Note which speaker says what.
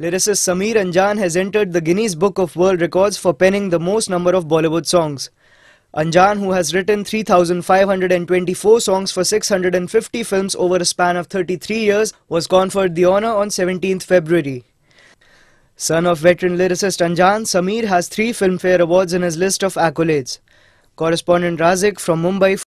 Speaker 1: Lyricist Sameer Anjan has entered the Guinness Book of World Records for penning the most number of Bollywood songs. Anjan, who has written 3,524 songs for 650 films over a span of 33 years, was conferred the honour on 17th February. Son of veteran lyricist Anjan, Sameer has three Filmfare Awards in his list of accolades. Correspondent Razik from Mumbai